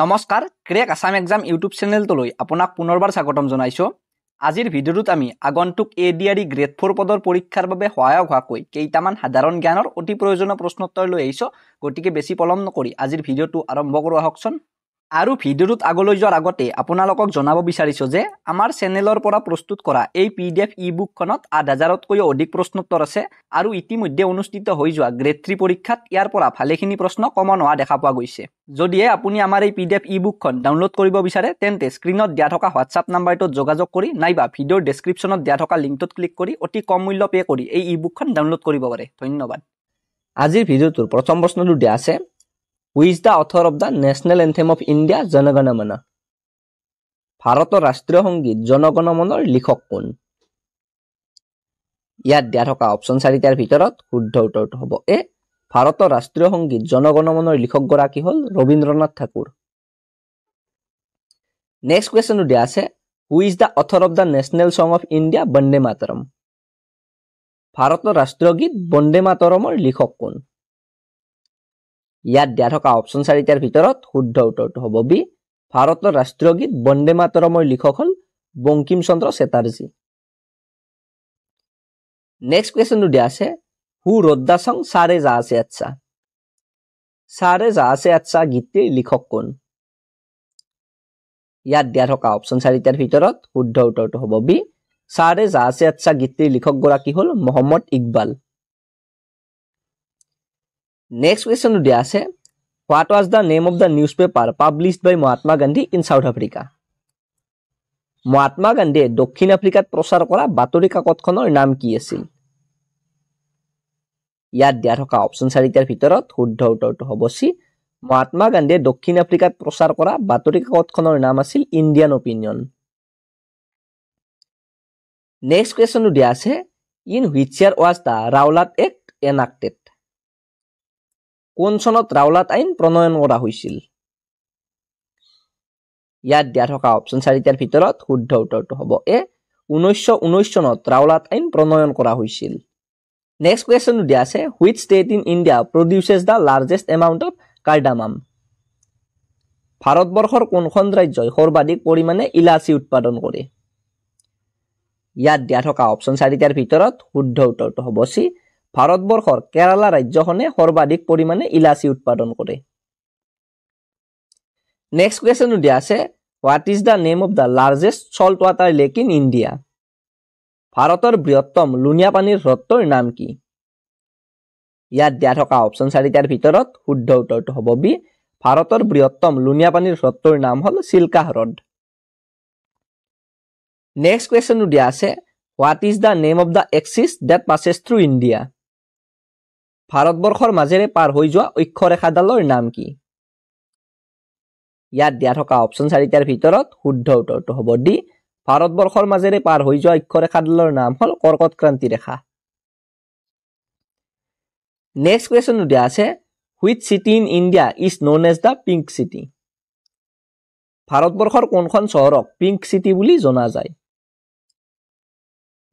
নমস্কাৰ crack Assam exam YouTube চেনেলটোলৈ আপোনাক পুনৰবাৰ স্বাগতম জনাইছোঁ আজিৰ ভিডিঅ'টোত আমি আগন্তুক A D R E grade four পদৰ পৰীক্ষাৰ বাবে সহায়ক হোৱাকৈ কেইটামান সাধাৰণ জ্ঞানৰ অতি প্ৰয়োজনীয় প্ৰশ্নোত্তৰ লৈ আহিছোঁ গতিকে বেছি পলম নকৰি আজিৰ ভিডিঅ'টো আৰম্ভ কৰোঁ আৰু ভিডিঅ'টোত আগলৈ যোৱাৰ আগতে আপোনালোকক জনাব বিচাৰিছোঁ যে আমাৰ চেনেলৰ পৰা প্ৰস্তুত কৰা এই পি ডি এফ ই বুকখনত আঠ হাজাৰতকৈও অধিক প্ৰশ্নোত্তৰ আছে আৰু ইতিমধ্যে অনুষ্ঠিত হৈ যোৱা গ্ৰেড থ্ৰী পৰীক্ষাত ইয়াৰ পৰা ভালেখিনি প্ৰশ্ন কমন হোৱা দেখা পোৱা গৈছে যদিহে আপুনি আমাৰ এই পি ডি এফ ই বুকখন ডাউনলোড কৰিব বিচাৰে তেন্তে স্ক্ৰীণত দিয়া থকা হোৱাটছআপ নাম্বাৰটোত যোগাযোগ কৰি নাইবা ভিডিঅ'ৰ ডেছক্ৰিপশ্যনত দিয়া থকা লিংকটোত ক্লিক কৰি অতি কম মূল্য পে' কৰি এই ই বুকখন ডাউনলোড কৰিব পাৰে ধন্যবাদ আজিৰ ভিডিঅ'টোৰ প্ৰথম প্ৰশ্নটো দিয়া আছে who is the author of the national anthem of India Jana Gana Mana ভাৰতৰ ৰাষ্ট্ৰীয় সংগীত জনগণ মনৰ লিখক কোন ইয়াত দিয়া থকা অপশ্যন চাৰিটাৰ ভিতৰত শুদ্ধ উত্তৰটো হ'ব এ ভাৰতৰ ৰাষ্ট্ৰীয় সংগীত জনগণ মনৰ লিখকগৰাকী হ'ল ৰবীন্দ্ৰনাথ ঠাকুৰ নেক্সট কুৱেশ্যনটো দিয়া আছে who is the author of the national song of India Bande Mataram ভাৰতৰ ৰাষ্ট্ৰীয় গীত বন্দে মাতৰমৰ লিখক কোন ইয়াত দিয়া থকা অপশ্যন চাৰিটাৰ ভিতৰত শুদ্ধ উত্তৰটো হ'ব বি ভাৰতৰ ৰাষ্ট্ৰীয় গীত বন্দে মাতৰমৰ লিখক হ'ল বংকিম চন্দ্ৰ চেটাৰ্জী নেক্সট কুৱেশ্যনটো দিয়া আছে হু ৰ'দ দা চং ছাৰে জা আছে আচ্ছা ছাৰে যা আছে আচ্ছা গীতটিৰ লিখক কোন ইয়াত দিয়া থকা অপশ্যন চাৰিটাৰ ভিতৰত শুদ্ধ উত্তৰটো হ'ব বি চাৰে যা আছে আচ্ছা গীতটিৰ লিখকগৰাকী হ'ল মহম্মদ ইকবাল নেক্সট কুৱেশ্যনটো দিয়া আছে what was the name of the newspaper published by Mahatma Gandhi in South Africa Mahatma গান্ধীয়ে দক্ষিণ আফ্ৰিকাত প্ৰচাৰ কৰা বাতৰি কাকতখনৰ নাম কি আছিল ইয়াত দিয়া থকা অপশ্যন চাৰিটাৰ ভিতৰত শুদ্ধ উত্তৰটো হ'ব চি মহাত্মা গান্ধীয়ে দক্ষিণ আফ্ৰিকাত প্ৰচাৰ কৰা বাতৰি কাকতখনৰ নাম আছিল ইণ্ডিয়ান অপিনিয়ন নেক্সট কুৱেশ্যনটো দিয়া আছে in which year was the Rowlatt Act enacted কোন চনত ৰাওলাত আইন প্ৰণয়ন কৰা হৈছিল ইয়াত দিয়া থকা অপশ্যন চাৰিটাৰ ভিতৰত শুদ্ধ উত্তৰটো হ'ব এ ঊনৈছশ ঊনৈছ চনত ৰাওলাত আইন প্ৰণয়ন কৰা হৈছিল নেক্সট কুৱেশ্যনটো দিয়া আছে which state in India produces the largest amount of cardamom ভাৰতবৰ্ষৰ কোনখন ৰাজ্যই সৰ্বাধিক পৰিমাণে ইলাচি উৎপাদন কৰে ইয়াত দিয়া থকা অপশ্যন চাৰিটাৰ ভিতৰত শুদ্ধ উত্তৰটো হ'ব চি ভাৰতবৰ্ষৰ কেৰালা ৰাজ্যখনে সৰ্বাধিক পৰিমাণে ইলাচি উৎপাদন কৰে নেক্সট কুৱেশ্যনো দিয়া আছে what is the name of the largest salt water lake in India ভাৰতৰ বৃহত্তম লুণীয়া পানীৰ হ্ৰদটোৰ নাম কি ইয়াত দিয়া থকা অপশ্যন চাৰিটাৰ ভিতৰত শুদ্ধ উত্তৰটো হ'ব বি ভাৰতৰ বৃহত্তম লুণীয়া পানীৰ হ্ৰদটোৰ নাম হ'ল চিল্কা হ্ৰদ নেক্সট কুৱেশ্যনটো দিয়া আছে what is the name of the axis that passes through India ভাৰতবৰ্ষৰ মাজেৰে পাৰ হৈ যোৱা অক্ষৰেখাডালৰ নাম কি ইয়াত দিয়া থকা অপশ্যন চাৰিটাৰ ভিতৰত শুদ্ধ উত্তৰটো হ'ব দি ভাৰতবৰ্ষৰ মাজেৰে পাৰ হৈ যোৱা অক্ষৰেখাডালৰ নাম হ'ল কৰ্কটক্ৰান্তি ৰেখা নেক্সট কুৱেশ্যনটো দিয়া আছে which city in India is known as the pink city ভাৰতবৰ্ষৰ কোনখন চহৰক পিংক চিটি বুলি জনা যায়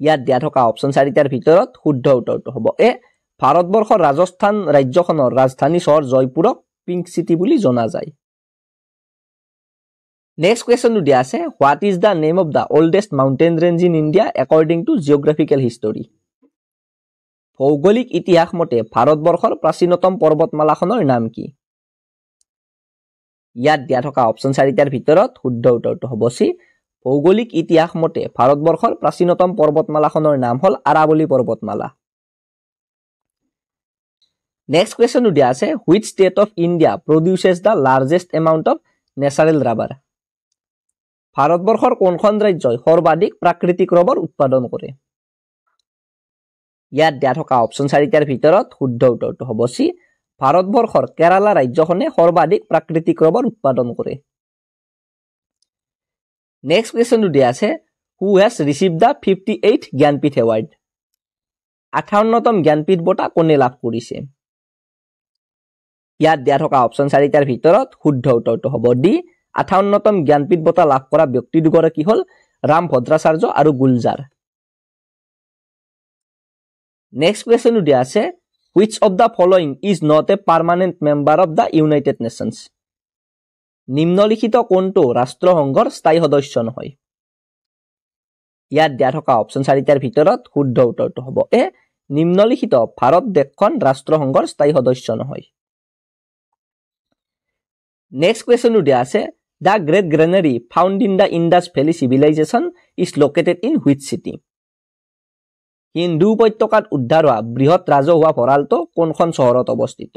ইয়াত দিয়া থকা অপশ্যন চাৰিটাৰ ভিতৰত শুদ্ধ উত্তৰটো হ'ব এ ভাৰতবৰ্ষৰ ৰাজস্থান ৰাজ্যখনৰ ৰাজধানী চহৰ জয়পুৰক পিংক চিটি বুলি জনা যায় নেক্সট কুৱেশ্যনটো দিয়া আছে what is the name of the oldest mountain range in India according to geographical history ভৌগোলিক ইতিহাস মতে ভাৰতবৰ্ষৰ প্ৰাচীনতম পৰ্বতমালাখনৰ নাম কি ইয়াত দিয়া থকা অপশ্যন চাৰিটাৰ ভিতৰত শুদ্ধ উত্তৰটো হ'ব চি ভৌগোলিক ইতিহাস মতে ভাৰতবৰ্ষৰ প্ৰাচীনতম পৰ্বতমালাখনৰ নাম হ'ল আৰাৱলী পৰ্বতমালা নেক্সট কুৱেশ্যনটো দিয়া আছে which state of India produces the largest amount of natural rubber ভাৰতবৰ্ষৰ কোনখন ৰাজ্যই সৰ্বাধিক প্ৰাকৃতিক ৰবৰ উৎপাদন কৰে ইয়াত দিয়া থকা অপশ্যন চাৰিটাৰ ভিতৰত শুদ্ধ উত্তৰটো হ'ব চি ভাৰতবৰ্ষৰ কেৰালা ৰাজ্যখনে সৰ্বাধিক প্ৰাকৃতিক ৰবৰ উৎপাদন কৰে নেক্সট কুৱেশ্যনটো দিয়া আছে who has receive the fifty eight Jnanpith award আঠাৱন্নতম জ্ঞানপীঠ বঁটা কোনে লাভ কৰিছে ইয়াত দিয়া থকা অপশ্যন চাৰিটাৰ ভিতৰত শুদ্ধ উত্তৰটো হ'ব ডি আঠাৱন্নতম জ্ঞানপীঠ বঁটা লাভ কৰা ব্যক্তি দুগৰাকী হ'ল ৰাম ভদ্ৰাচাৰ্য আৰু গুলজাৰ নেক্সট কুৱেশ্যনো দিয়া আছে which of the following is not a permanent member of the United Nations নিম্নলিখিত কোনটো ৰাষ্ট্ৰসংঘৰ স্থায়ী সদস্য নহয় ইয়াত দিয়া থকা অপশ্যন চাৰিটাৰ ভিতৰত শুদ্ধ উত্তৰটো হ'ব এ নিম্নলিখিত ভাৰত দেশখন ৰাষ্ট্ৰসংঘৰ স্থায়ী সদস্য নহয় নেক্সট কুৱেশ্যনটো দিয়া আছে the great granary found in the Indus valley civilization is located in which city হিন্দু উপত্যকাত উদ্ধাৰ হোৱা বৃহৎ ৰাজহুৱা ভঁৰালটো কোনখন চহৰত অৱস্থিত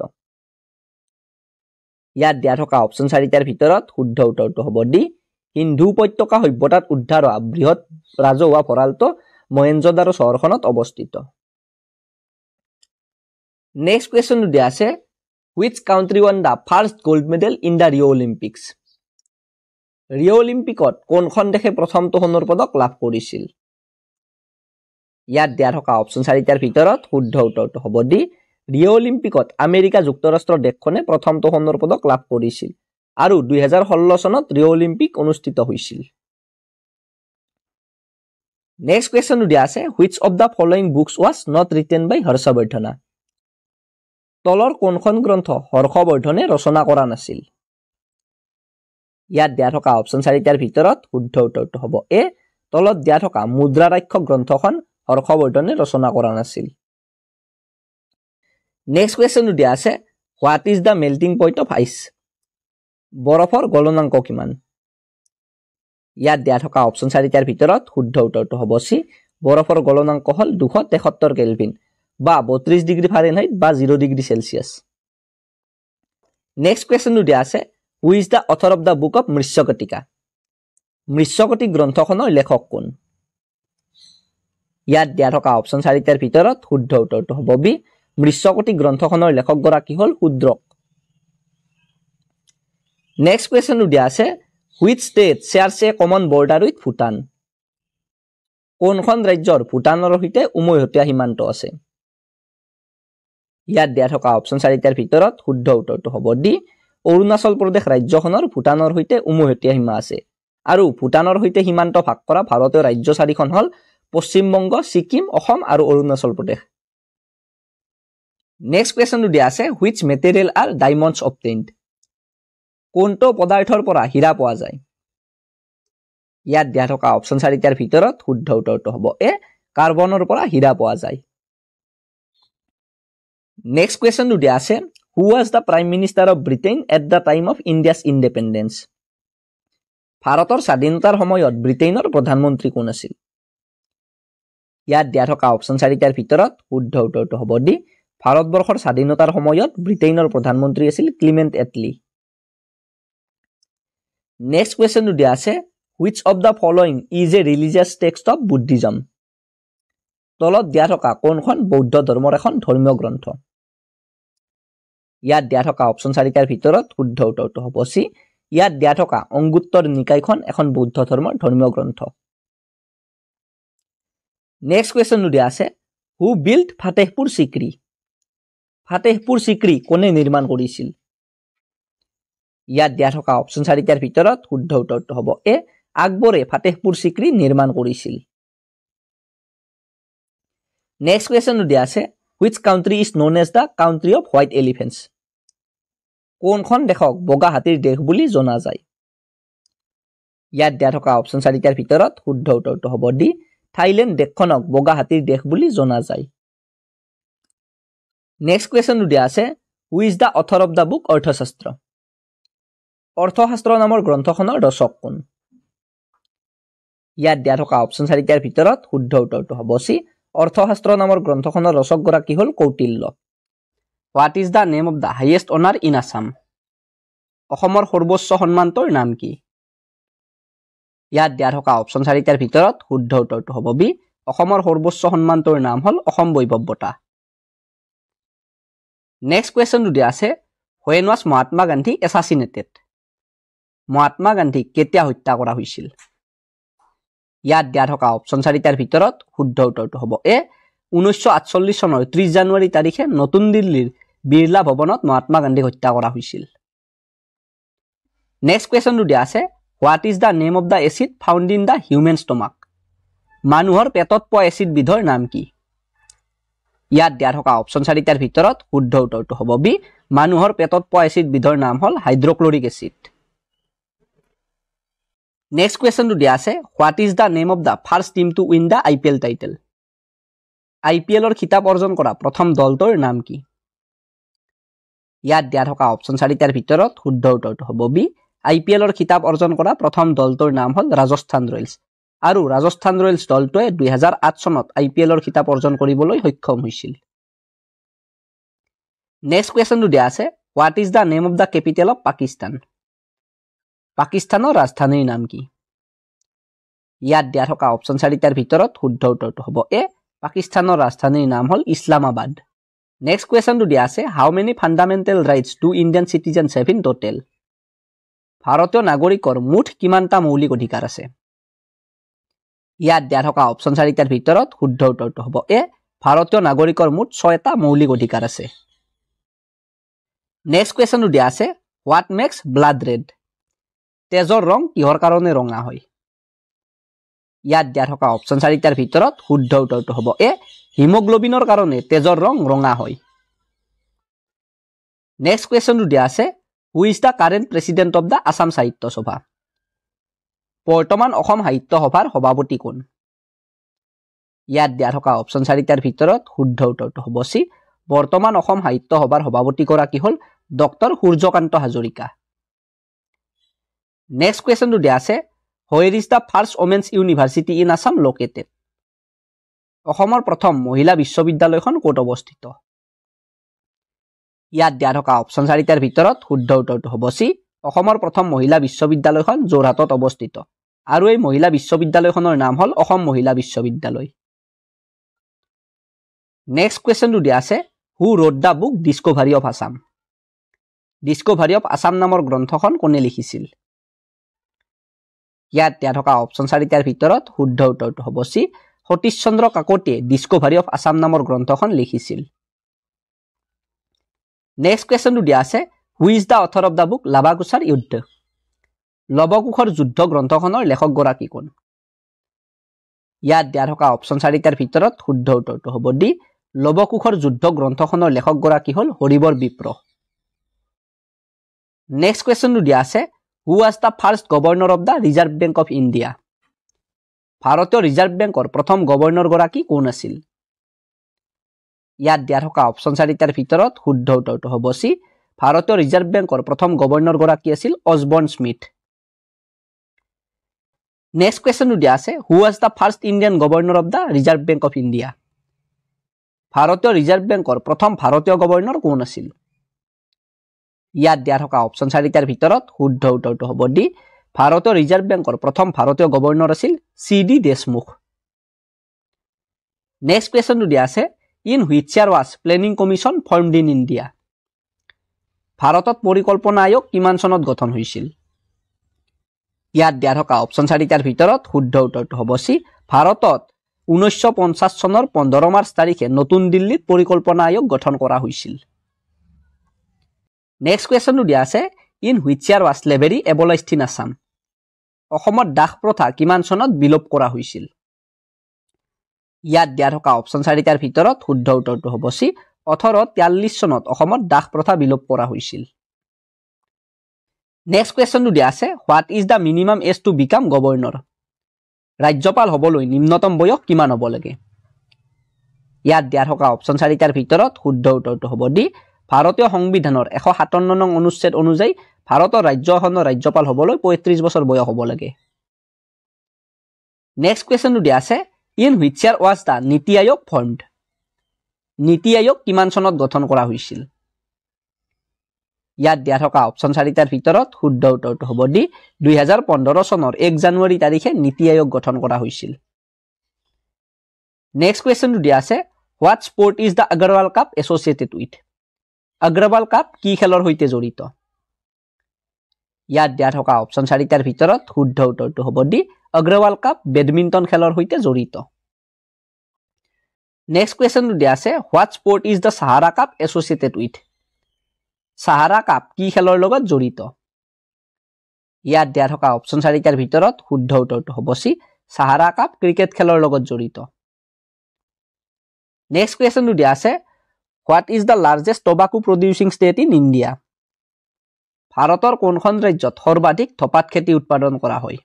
ইয়াত দিয়া থকা অপশ্যন চাৰিটাৰ ভিতৰত শুদ্ধ উত্তৰটো হ'ব দি হিন্দু উপত্যকা সভ্যতাত উদ্ধাৰ হোৱা বৃহৎ ৰাজহুৱা ভঁৰালটো মহেঞ্জদাৰ চহৰখনত অৱস্থিত নেক্সট কুৱেশ্যনটো দিয়া আছে which country won the first gold medal in the Rio Olympics? Rio Olympicot, konkhon dekhe pratham to honor padok lap korisil. Yad dyar hoka option sari tar bhitorot huddho utot hobo di Rio Olympicot America juktorastro dekhone pratham to honor padok lap korisil. Aru 2016 sonot Rio Olympic onustito hoisil. Next question udi ase which of the following books was not written by Harshavardhana? তলৰ কোনখন গ্ৰন্থ হৰ্ষবৰ্ধনে ৰচনা কৰা নাছিল ইয়াত দিয়া থকা option চাৰিটাৰ ভিতৰত শুদ্ধ উত্তৰটো হ'ব এ তলত দিয়া থকা মুদ্ৰাৰাক্ষ গ্ৰন্থখন হৰ্ষবৰ্ধনে ৰচনা কৰা নাছিল নেক্সট কুৱেশ্যনটো দিয়া আছে what is the melting point of ice বৰফৰ গলনাংক কিমান ইয়াত দিয়া থকা অপশ্যন চাৰিটাৰ ভিতৰত শুদ্ধ উত্তৰটো হ'ব চি বৰফৰ গলনাংক হ'ল দুশ তেসত্তৰ কেলভিন বা বত্ৰিছ ডিগ্ৰী ফাৰেনহাইট বা জিৰ' ডিগ্ৰী চেলচিয়াছ নেক্সট কুৱেশ্যনটো দিয়া আছে who's the author of the book of Mrichchhakatika মৃষ্যকটি গ্ৰন্থখনৰ লেখক কোন ইয়াত দিয়া থকা অপশ্যন চাৰিটাৰ ভিতৰত শুদ্ধ উত্তৰটো হ'ব বি মৃষ্যকটি গ্ৰন্থখনৰ লেখকগৰাকী হ'ল শুদ্ৰক নেক্সট কুৱেশ্যনটো দিয়া আছে which state shares a common border with Bhutan কোনখন ৰাজ্যৰ ভূটানৰ সৈতে উমৈহতীয়া সীমান্ত আছে ইয়াত দিয়া থকা অপশ্যন চাৰিটাৰ ভিতৰত শুদ্ধ উত্তৰটো হ'ব দি অৰুণাচল প্ৰদেশ ৰাজ্যখনৰ ভূটানৰ সৈতে উমৈহতীয়া সীমা আছে আৰু ভূটানৰ সৈতে সীমান্ত ভাগ কৰা ভাৰতীয় ৰাজ্য চাৰিখন হ'ল পশ্চিমবংগ ছিকিম অসম আৰু অৰুণাচল প্ৰদেশ নেক্সট কুৱেশ্যনটো দিয়া আছে which material are diamonds obtained কোনটো পদাৰ্থৰ পৰা হীৰা পোৱা যায় ইয়াত দিয়া থকা অপশ্যন চাৰিটাৰ ভিতৰত শুদ্ধ উত্তৰটো হ'ব এ কাৰ্বনৰ পৰা হীৰা পোৱা যায় নেক্সট কুৱেশ্যনটো দিয়া আছে who was the prime minister of Britain at the time of India's independence ভাৰতৰ স্বাধীনতাৰ সময়ত ব্ৰিটেইনৰ প্ৰধানমন্ত্ৰী কোন আছিল ইয়াত দিয়া থকা অপশ্যন চাৰিটাৰ ভিতৰত শুদ্ধ উত্তৰটো হ'ব দি ভাৰতবৰ্ষৰ স্বাধীনতাৰ সময়ত ব্ৰিটেইনৰ প্ৰধানমন্ত্ৰী আছিল ক্লিমেণ্ট এটলি নেক্সট কুৱেশ্যনটো দিয়া আছে which of the following is a religious text of Buddhism তলত দিয়া থকা কোনখন বৌদ্ধ ধৰ্মৰ এখন ধৰ্মীয় গ্ৰন্থ ইয়াত দিয়া থকা অপশ্যন চাৰিটাৰ ভিতৰত শুদ্ধ উত্তৰটো হ'ব চি ইয়াত দিয়া থকা অংগুত্তৰ নিকায়খন এখন বৌদ্ধ ধৰ্মৰ ধৰ্মীয় গ্ৰন্থ নেক্সট কুৱেশ্যনটো দিয়া আছে হু বিল্ড ফাটেহপুৰ চিক্ৰী ফাটেহপুৰ চিক্ৰী কোনে নিৰ্মাণ কৰিছিল ইয়াত দিয়া থকা অপশ্যন চাৰিটাৰ ভিতৰত শুদ্ধ উত্তৰটো হ'ব এ আকবৰে ফাটেহপুৰ চিক্ৰী নিৰ্মাণ কৰিছিল নেক্সট কুৱেশ্যনটো দিয়া আছে which country is known as the country of white elephants কোনখন দেশক বগা হাতীৰ দেশ বুলি জনা যায় ইয়াত দিয়া থকা অপশ্যন চাৰিটাৰ ভিতৰত শুদ্ধ উত্তৰটো হ'ব দি থাইলেণ্ড দেশখনক বগা হাতীৰ দেশ বুলি জনা যায় নেক্সট কুৱেশ্যনটো দিয়া আছে who's the author of the book Arthashastra Arthashastra নামৰ গ্ৰন্থখনৰ ৰচক কোন ইয়াত দিয়া থকা অপশ্যন চাৰিটাৰ ভিতৰত শুদ্ধ উত্তৰটো হ'ব চি অৰ্থশাস্ত্ৰ নামৰ গ্ৰন্থখনৰ ৰচকগৰাকী হ'ল Kautilya what is the name of the highest honour in Assam অসমৰ সৰ্বোচ্চ সন্মানটোৰ নাম কি ইয়াত দিয়া থকা অপশ্যন চাৰিটাৰ ভিতৰত শুদ্ধ উত্তৰটো হ'ব বি অসমৰ সৰ্বোচ্চ সন্মানটোৰ নাম হ'ল অসম বৈভৱ বঁটা নেক্সট কুৱেশ্যনটো দিয়া আছে when was Mahatma Gandhi assassinated Mahatma গান্ধীক কেতিয়া হত্যা কৰা হৈছিল ইয়াত দিয়া থকা অপশ্যন চাৰিটাৰ ভিতৰত শুদ্ধ উত্তৰটো হ'ব এ ঊনৈছশ আঠচল্লিছ চনৰ ত্ৰিছ জানুৱাৰী তাৰিখে নতুন দিল্লীৰ বিৰলা ভৱনত মহাত্মা গান্ধীক হত্যা কৰা হৈছিল নেক্সট কুৱেশ্যনটো দিয়া আছে what is the name of the acid found in the human stomach মানুহৰ পেটত পোৱা এচিড বিধৰ নাম কি ইয়াত দিয়া থকা অপশ্যন চাৰিটাৰ ভিতৰত শুদ্ধ উত্তৰটো হ'ব বি মানুহৰ পেটত পোৱা এচিড বিধৰ নাম হ'ল হাইড্ৰক্লৰিক এচিড নেক্সট কুৱেশ্যনটো দিয়া আছে what is the name of the first team to win the I P L title I P এলৰ খিতাপ অৰ্জন কৰা প্ৰথম দলটোৰ নাম কি ইয়াত দিয়া থকা অপশ্যন চাৰিটাৰ ভিতৰত শুদ্ধ উত্তৰটো হ'ব বি আই পি এলৰ খিতাপ অৰ্জন কৰা প্ৰথম দলটোৰ নাম হ'ল ৰাজস্থান ৰয়েলছ আৰু ৰাজস্থান ৰয়েলছ দলটোৱে দুহেজাৰ আঠ চনত আই পি এলৰ খিতাপ অৰ্জন কৰিবলৈ সক্ষম হৈছিল নেক্সট কুৱেশ্যনটো দিয়া আছে what is the name of the capital of Pakistan পাকিস্তানৰ ৰাজধানীৰ নাম কি ইয়াত দিয়া থকা অপশ্যন চাৰিটাৰ ভিতৰত শুদ্ধ উত্তৰটো হ'ব এ পাকিস্তানৰ ৰাজধানীৰ নাম হ'ল ইছলামাবাদ নেক্সট কুৱেশ্যনটো দিয়া আছে how many fundamental rights to Indian citizen have in total ভাৰতীয় নাগৰিকৰ মুঠ কিমানটা মৌলিক অধিকাৰ আছে ইয়াত দিয়া থকা অপশ্যন চাৰিটাৰ ভিতৰত শুদ্ধ উত্তৰটো হ'ব এ ভাৰতীয় নাগৰিকৰ মুঠ ছয়টা মৌলিক অধিকাৰ আছে নেক্সট কুৱেশ্যনটো দিয়া আছে হোৱাট মেক্স ব্লাড ৰেড তেজৰ ৰং কিহৰ কাৰণে ৰঙা হয় ইয়াত দিয়া থকা অপশ্যন চাৰিটাৰ ভিতৰত শুদ্ধ উত্তৰটো হ'ব এ হিমগ্লবিনৰ কাৰণে তেজৰ ৰং ৰঙা হয় নেক্সট কুৱেশ্যনটো দিয়া আছে who is the current president of the Assam Sahitya Sabha বৰ্তমান অসম সাহিত্য সভাৰ সভাপতি কোন ইয়াত দিয়া থকা অপশ্যন চাৰিটাৰ ভিতৰত শুদ্ধ উত্তৰটো হ'ব চি বৰ্তমান অসম সাহিত্য সভাৰ সভাপতিগৰাকী হ'ল ডক্টৰ সূৰ্যকান্ত হাজৰিকা নেক্সট কুৱেশ্যনটো দিয়া আছে where is the first women's university in Assam located অসমৰ প্ৰথম মহিলা বিশ্ববিদ্যালয়খন ক'ত অৱস্থিত ইয়াত দিয়া থকা অপশ্যন চাৰিটাৰ ভিতৰত শুদ্ধ উত্তৰটো হ'ব চি অসমৰ প্ৰথম মহিলা বিশ্ববিদ্যালয়খন যোৰহাটত অৱস্থিত আৰু এই মহিলা বিশ্ববিদ্যালয়খনৰ নাম হ'ল অসম মহিলা বিশ্ববিদ্যালয় নেক্সট কুৱেশ্যনটো দিয়া আছে who wrote the book discovery of Assam discovery of Assam নামৰ গ্ৰন্থখন কোনে লিখিছিল ইয়াত দিয়া থকা অপশ্যন চাৰিটাৰ ভিতৰত শুদ্ধ উত্তৰটো হ'ব চি সতীশ চন্দ্ৰ কাকতিয়ে ডিস্কভাৰী অফ আছাম নামৰ গ্ৰন্থখন লিখিছিল নেক্সট কুৱেশ্যনটো দিয়া আছে who is the author of the book লাভাকুশাৰ যুদ্ধ লৱকুশৰ যুদ্ধ গ্ৰন্থখনৰ লেখকগৰাকী কোন ইয়াত দিয়া থকা অপশ্যন চাৰিটাৰ ভিতৰত শুদ্ধ উত্তৰটো হ'ব দি লৱকুশৰ যুদ্ধ গ্ৰন্থখনৰ লেখকগৰাকী হ'ল হৰিবৰ বিপ্ৰ নেক্সট কুৱেশ্যনটো দিয়া আছে who was the first governor of the reserve bank of India ভাৰতীয় ৰিজাৰ্ভ বেংকৰ প্ৰথম গৱৰ্ণৰ গৰাকী কোন আছিল ইয়াত দিয়া থকা অপশ্যন চাৰিটাৰ ভিতৰত শুদ্ধ উত্তৰটো হ'ব চি ভাৰতীয় ৰিজাৰ্ভ বেংকৰ প্ৰথম গভৰ্ণৰগৰাকী আছিল অজবৰ্ণ স্মিথ নেক্সট কুৱেশ্যনটো দিয়া আছে who was the first Indian governor of the reserve bank of India ভাৰতীয় ৰিজাৰ্ভ বেংকৰ প্ৰথম ভাৰতীয় গৱৰ্ণৰ কোন আছিল ইয়াত দিয়া থকা অপশ্যন চাৰিটাৰ ভিতৰত শুদ্ধ উত্তৰটো হ'ব দি ভাৰতীয় ৰিজাৰ্ভ বেংকৰ প্ৰথম ভাৰতীয় গৱৰ্ণৰ আছিল চি ডি দেশমুখ নেক্সট কুৱেশ্যনটো দিয়া আছে in which year was planning commission formed in India ভাৰতত পৰিকল্পনা আয়োগ কিমান চনত গঠন হৈছিল ইয়াত দিয়া থকা অপশ্যন চাৰিটাৰ ভিতৰত শুদ্ধ উত্তৰটো হ'ব চি ভাৰতত ঊনৈছশ পঞ্চাছ চনৰ পোন্ধৰ মাৰ্চ তাৰিখে নতুন দিল্লীত পৰিকল্পনা আয়োগ গঠন কৰা হৈছিল নেক্সট কুৱেশ্যনটো দিয়া আছে in which year was slavery abolished Assam অসমত দাস প্ৰথা কিমান চনত বিলোপ কৰা হৈছিল ইয়াত দিয়া থকা অপশ্যন চাৰিটাৰ ভিতৰত শুদ্ধ উত্তৰটো হ'ব চি ওঠৰ তিয়াল্লিছ চনত অসমত দাস প্ৰথা বিলোপ কৰা হৈছিল নেক্সট কুৱেশ্যনটো দিয়া আছে what is the minimum age to become governor ৰাজ্যপাল হ'বলৈ নিম্নতম বয়স কিমান হ'ব লাগে ইয়াত দিয়া থকা অপশ্যন চাৰিটাৰ ভিতৰত শুদ্ধ উত্তৰটো হ'ব দি ভাৰতীয় সংবিধানৰ এশ সাতাৱন্ন নং অনুচ্ছেদ অনুযায়ী ভাৰতৰ ৰাজ্যখনৰ ৰাজ্যপাল হ'বলৈ পঁয়ত্ৰিছ বছৰ বয়স হ'ব লাগে নেক্সট কুৱেশ্যনটো দিয়া আছে in which year was the NITI Aayog fund নীতি আয়োগ কিমান চনত গঠন কৰা হৈছিল ইয়াত দিয়া থকা অপশ্যন চাৰিটাৰ ভিতৰত শুদ্ধ উত্তৰটো হ'ব দি দুহেজাৰ পোন্ধৰ চনৰ এক জানুৱাৰী তাৰিখে নীতি আয়োগ গঠন কৰা হৈছিল নেক্সট কুৱেশ্যনটো দিয়া আছে what sport is the Agarwal cup associated with Agrawal cup কি খেলৰ সৈতে জড়িত ইয়াত দিয়া থকা অপশ্যন চাৰিটাৰ ভিতৰত শুদ্ধ উত্তৰটো হ'ব দি অগ্ৰৱাল কাপ বেডমিণ্টন খেলৰ সৈতে জড়িত নেক্সট কুৱেশ্যনটো দিয়া আছে what sport is the Sahara cup associated with Sahara cup কি খেলৰ লগত জড়িত ইয়াত দিয়া থকা অপশ্যন চাৰিটাৰ ভিতৰত শুদ্ধ উত্তৰটো হ'ব চি চাহাৰা কাপ ক্ৰিকেট খেলৰ লগত জড়িত নেক্সট কুৱেশ্যনটো দিয়া আছে what is the largest tobacco producing state in India ভাৰতৰ কোনখন ৰাজ্যত সৰ্বাধিক থপাত খেতি উৎপাদন কৰা হয়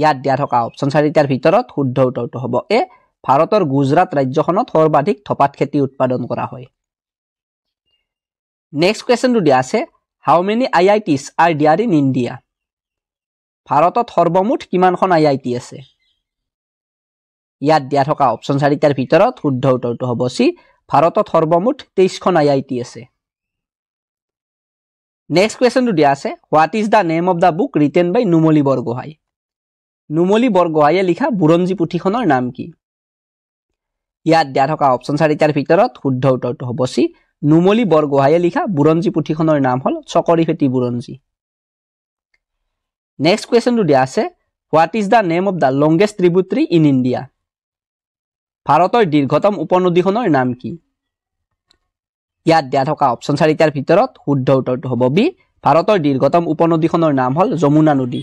ইয়াত দিয়া থকা অপশ্যন চাৰিটাৰ ভিতৰত শুদ্ধ উত্তৰটো হ'ব এ ভাৰতৰ গুজৰাট ৰাজ্যখনত সৰ্বাধিক থপাত খেতি উৎপাদন কৰা হয় নেক্সট কুৱেশ্যনটো দিয়া আছে how many I I Ts are there in India ভাৰতত সৰ্বমুঠ কিমানখন আই আই টি আছে ইয়াত দিয়া থকা অপশ্যন চাৰিটাৰ ভিতৰত শুদ্ধ উত্তৰটো হ'ব চি ভাৰতত সৰ্বমুঠ তেইছখন আই আই টি আছে নেক্সট কুৱেশ্যনটো দিয়া আছে what is the name of the book written by Numali Borgohain Numali বৰগোহাঁয়ে লিখা বুৰঞ্জী পুথিখনৰ নাম কি ইয়াত দিয়া থকা অপশ্যন চাৰিটাৰ ভিতৰত শুদ্ধ উত্তৰটো হ'ব চি নুমলী বৰগোহাঁয়ে লিখা বুৰঞ্জী পুথিখনৰ নাম হ'ল চকৰি ফেটি বুৰঞ্জী নেক্সট কুৱেশ্যনটো দিয়া আছে what is the name of the longest tributary in India ভাৰতৰ দীৰ্ঘতম উপনদীখনৰ নাম কি ইয়াত দিয়া থকা অপশ্যন চাৰিটাৰ ভিতৰত শুদ্ধ উত্তৰটো হ'ব বি ভাৰতৰ দীৰ্ঘতম উপনদীখনৰ নাম হ'ল যমুনা নদী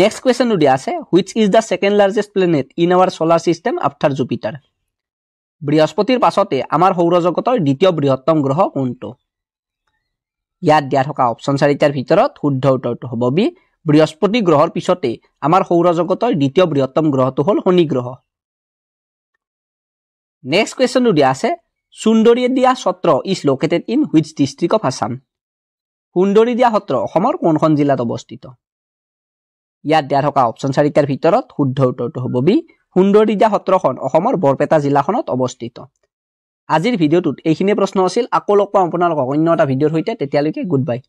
নেক্সট কুৱেশ্যনটো দিয়া আছে which is the second largest planet in our solar system after Jupiter বৃহস্পতিৰ পাছতে আমাৰ সৌৰজগতৰ দ্বিতীয় বৃহত্তম গ্ৰহ কোনটো ইয়াত দিয়া থকা অপশ্যন চাৰিটাৰ ভিতৰত শুদ্ধ উত্তৰটো হ'ব বি বৃহস্পতি গ্ৰহৰ পিছতে আমাৰ সৌৰজগতৰ দ্বিতীয় বৃহত্তম গ্ৰহটো হ'ল শনি গ্ৰহ নেক্সট কুৱেশ্যনটো দিয়া আছে সুন্দৰীয়ে দিয়া Satra is located in which district of Assam Sundaridiya Satra অসমৰ কোনখন জিলাত অৱস্থিত ইয়াত দিয়া থকা অপশ্যন চাৰিটাৰ ভিতৰত শুদ্ধ উত্তৰটো হ'ব বি সুন্দৰী দিয়া সত্ৰখন অসমৰ বৰপেটা জিলাখনত অৱস্থিত আজিৰ ভিডিঅ'টোত এইখিনিয়ে প্ৰশ্ন আছিল আকৌ লগ পাম আপোনালোকক অন্য এটা ভিডিঅ'ৰ সৈতে তেতিয়ালৈকে গুড বাই